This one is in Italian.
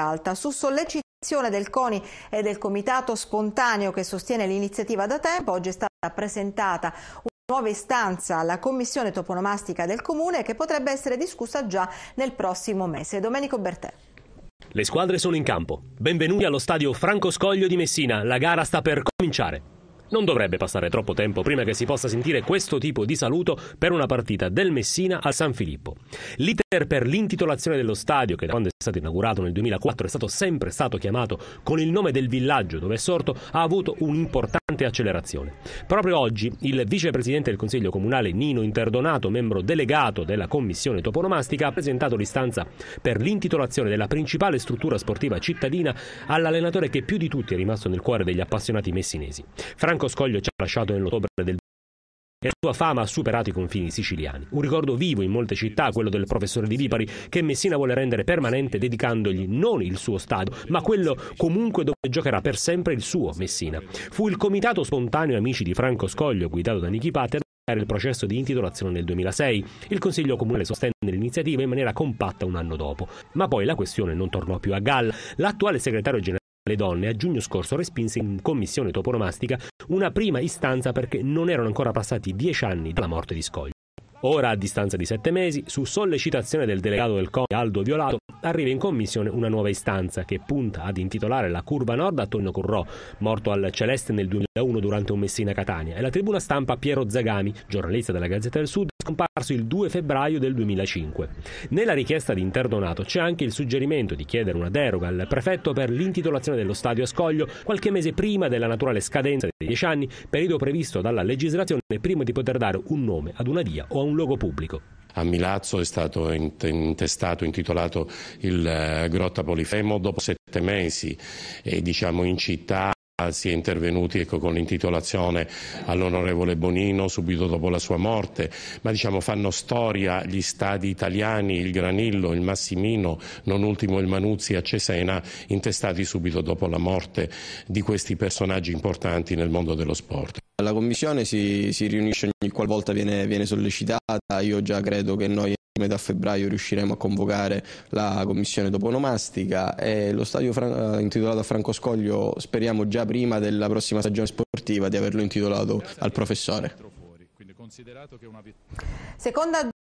Alta. Su sollecitazione del CONI e del comitato spontaneo che sostiene l'iniziativa da tempo, oggi è stata presentata una nuova istanza alla commissione toponomastica del comune che potrebbe essere discussa già nel prossimo mese. Domenico Bertè. Le squadre sono in campo. Benvenuti allo stadio Franco Scoglio di Messina. La gara sta per cominciare. Non dovrebbe passare troppo tempo prima che si possa sentire questo tipo di saluto per una partita del Messina al San Filippo. L'iter per l'intitolazione dello stadio, che da quando è stato inaugurato nel 2004 è stato sempre stato chiamato con il nome del villaggio dove è sorto, ha avuto un'importante accelerazione. Proprio oggi il vicepresidente del Consiglio Comunale Nino Interdonato, membro delegato della commissione toponomastica, ha presentato l'istanza per l'intitolazione della principale struttura sportiva cittadina all'allenatore che più di tutti è rimasto nel cuore degli appassionati messinesi. Franco Franco Scoglio ci ha lasciato nell'ottobre del e la sua fama ha superato i confini siciliani. Un ricordo vivo in molte città, quello del professore di Vipari, che Messina vuole rendere permanente dedicandogli non il suo stadio, ma quello comunque dove giocherà per sempre il suo Messina. Fu il comitato spontaneo Amici di Franco Scoglio, guidato da Nicky Pater, il processo di intitolazione nel 2006. Il Consiglio Comunale sostenne l'iniziativa in maniera compatta un anno dopo, ma poi la questione non tornò più a galla. L'attuale segretario generale le donne a giugno scorso respinse in commissione toponomastica una prima istanza perché non erano ancora passati dieci anni dalla morte di Scoglio. Ora, a distanza di sette mesi, su sollecitazione del delegato del CONI Aldo Violato, arriva in commissione una nuova istanza che punta ad intitolare la curva nord a Tonio Currò, morto al Celeste nel 2001 durante un Messina-Catania, e la tribuna stampa Piero Zagami, giornalista della Gazzetta del Sud, scomparso il 2 febbraio del 2005. Nella richiesta di Interdonato c'è anche il suggerimento di chiedere una deroga al prefetto per l'intitolazione dello stadio a Scoglio qualche mese prima della naturale scadenza dei 10 anni, periodo previsto dalla legislazione prima di poter dare un nome ad una via o a un luogo pubblico. A Milazzo è stato intestato, intitolato il eh, Grotta Polifemo dopo sette mesi e diciamo in città eh, si è intervenuti ecco, con l'intitolazione all'onorevole Bonino subito dopo la sua morte, ma diciamo, fanno storia gli stadi italiani, il Granillo, il Massimino, non ultimo il Manuzzi a Cesena, intestati subito dopo la morte di questi personaggi importanti nel mondo dello sport. La Commissione si, si riunisce ogni qualvolta viene, viene sollecitata, io già credo che noi metà febbraio riusciremo a convocare la commissione toponomastica e lo stadio eh, intitolato a Franco Scoglio speriamo già prima della prossima stagione sportiva di averlo intitolato al professore. Seconda